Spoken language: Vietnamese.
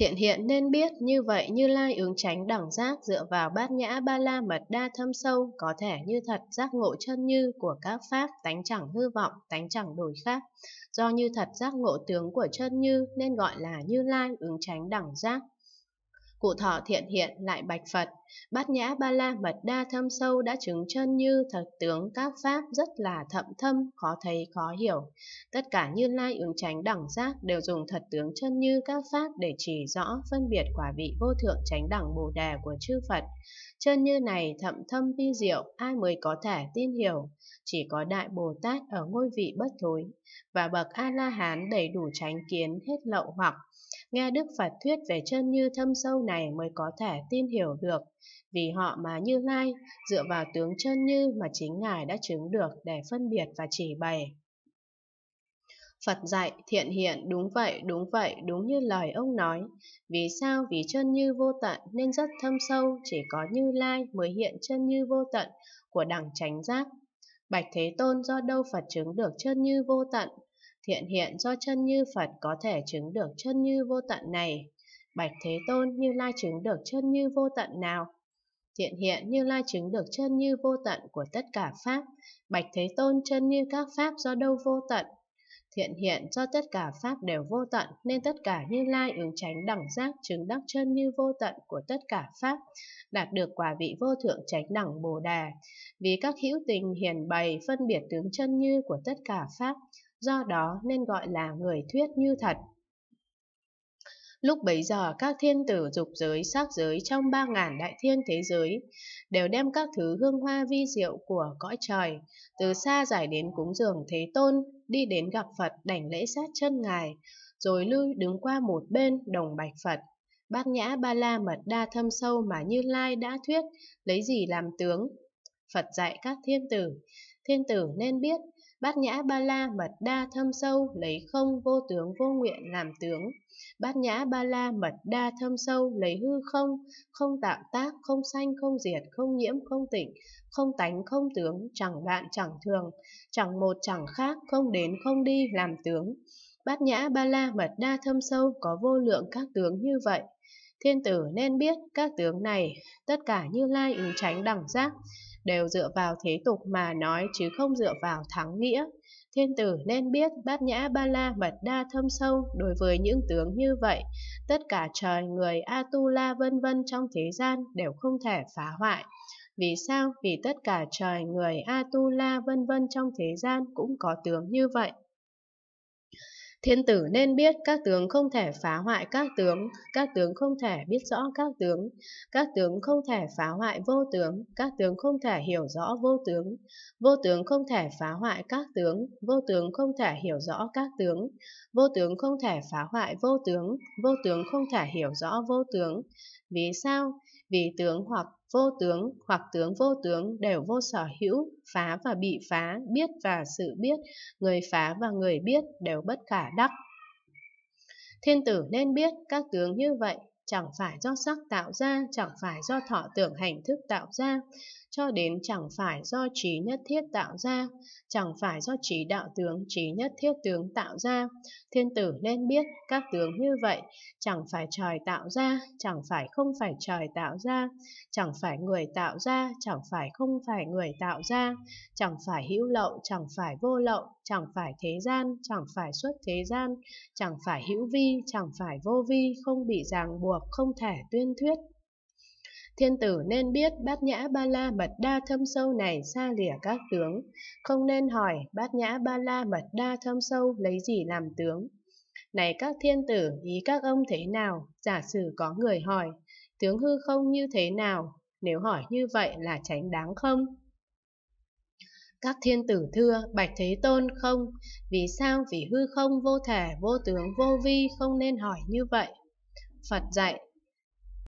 Thiện hiện nên biết như vậy Như Lai ứng tránh đẳng giác dựa vào bát nhã ba la mật đa thâm sâu có thể như thật giác ngộ chân như của các pháp tánh chẳng hư vọng, tánh chẳng đổi khác. Do như thật giác ngộ tướng của chân như nên gọi là Như Lai ứng tránh đẳng giác. Cụ thọ thiện hiện lại bạch Phật, Bát nhã ba la mật đa thâm sâu đã chứng chân như thật tướng các pháp rất là thậm thâm, khó thấy khó hiểu. Tất cả như lai ứng tránh đẳng giác đều dùng thật tướng chân như các pháp để chỉ rõ phân biệt quả vị vô thượng tránh đẳng bồ đề của chư Phật. Chân như này thậm thâm vi diệu, ai mới có thể tin hiểu. Chỉ có Đại Bồ Tát ở ngôi vị bất thối, và bậc A-la-hán đầy đủ tránh kiến hết lậu hoặc. Nghe Đức Phật thuyết về chân như thâm sâu này mới có thể tin hiểu được vì họ mà Như Lai dựa vào tướng chân như mà chính Ngài đã chứng được để phân biệt và chỉ bày. Phật dạy, thiện hiện, đúng vậy, đúng vậy, đúng như lời ông nói. Vì sao? Vì chân như vô tận nên rất thâm sâu, chỉ có Như Lai mới hiện chân như vô tận của đẳng chánh giác. Bạch Thế Tôn do đâu Phật chứng được chân như vô tận? Thiện hiện do chân như Phật có thể chứng được chân như vô tận này. Bạch Thế Tôn như lai chứng được chân như vô tận nào? thiện hiện như lai chứng được chân như vô tận của tất cả Pháp, Bạch Thế Tôn chân như các Pháp do đâu vô tận. Thiện hiện do tất cả Pháp đều vô tận, nên tất cả như lai ứng tránh đẳng giác chứng đắc chân như vô tận của tất cả Pháp, đạt được quả vị vô thượng tránh đẳng Bồ Đà. Vì các hữu tình hiền bày phân biệt tướng chân như của tất cả Pháp, do đó nên gọi là người thuyết như thật. Lúc bấy giờ các thiên tử dục giới sắc giới trong ba ngàn đại thiên thế giới đều đem các thứ hương hoa vi diệu của cõi trời từ xa giải đến cúng dường Thế Tôn, đi đến gặp Phật đảnh lễ sát chân Ngài, rồi lưu đứng qua một bên đồng bạch Phật. Bát nhã ba la mật đa thâm sâu mà Như Lai đã thuyết, lấy gì làm tướng, Phật dạy các thiên tử, thiên tử nên biết, bát nhã ba la mật đa thâm sâu, lấy không vô tướng vô nguyện làm tướng. Bát nhã ba la mật đa thâm sâu, lấy hư không, không tạo tác, không sanh, không diệt, không nhiễm, không tỉnh, không tánh, không tướng, chẳng bạn, chẳng thường, chẳng một, chẳng khác, không đến, không đi, làm tướng. Bát nhã ba la mật đa thâm sâu có vô lượng các tướng như vậy. Thiên tử nên biết các tướng này, tất cả như lai ứng ừ tránh đẳng giác, đều dựa vào thế tục mà nói chứ không dựa vào thắng nghĩa. Thiên tử nên biết bát nhã ba la mật đa thâm sâu đối với những tướng như vậy, tất cả trời người Atula vân vân trong thế gian đều không thể phá hoại. Vì sao? Vì tất cả trời người Atula vân vân trong thế gian cũng có tướng như vậy. Thiên tử nên biết các tướng không thể phá hoại các tướng, các tướng không thể biết rõ các tướng, các tướng không thể phá hoại vô tướng, các tướng không thể hiểu rõ vô tướng, vô tướng không thể phá hoại các tướng, vô tướng không thể hiểu rõ các tướng, vô tướng không thể phá hoại vô tướng, vô tướng không thể hiểu rõ vô tướng. Vì sao? vì tướng hoặc vô tướng hoặc tướng vô tướng đều vô sở hữu, phá và bị phá, biết và sự biết, người phá và người biết đều bất khả đắc. Thiên tử nên biết các tướng như vậy chẳng phải do sắc tạo ra, chẳng phải do thọ tưởng hành thức tạo ra, cho đến chẳng phải do trí nhất thiết tạo ra, chẳng phải do trí đạo tướng, trí nhất thiết tướng tạo ra. Thiên tử nên biết các tướng như vậy, chẳng phải trời tạo ra, chẳng phải không phải trời tạo ra, chẳng phải người tạo ra, chẳng phải không phải người tạo ra, chẳng phải hữu lậu, chẳng phải vô lậu, chẳng phải thế gian, chẳng phải xuất thế gian, chẳng phải hữu vi, chẳng phải vô vi, không bị ràng buộc, không thể tuyên thuyết, Thiên tử nên biết bát nhã ba la mật đa thâm sâu này xa lìa các tướng, không nên hỏi bát nhã ba la mật đa thâm sâu lấy gì làm tướng. Này các thiên tử, ý các ông thế nào? Giả sử có người hỏi, tướng hư không như thế nào? Nếu hỏi như vậy là tránh đáng không? Các thiên tử thưa, bạch thế tôn không, vì sao vì hư không vô thể, vô tướng, vô vi không nên hỏi như vậy? Phật dạy,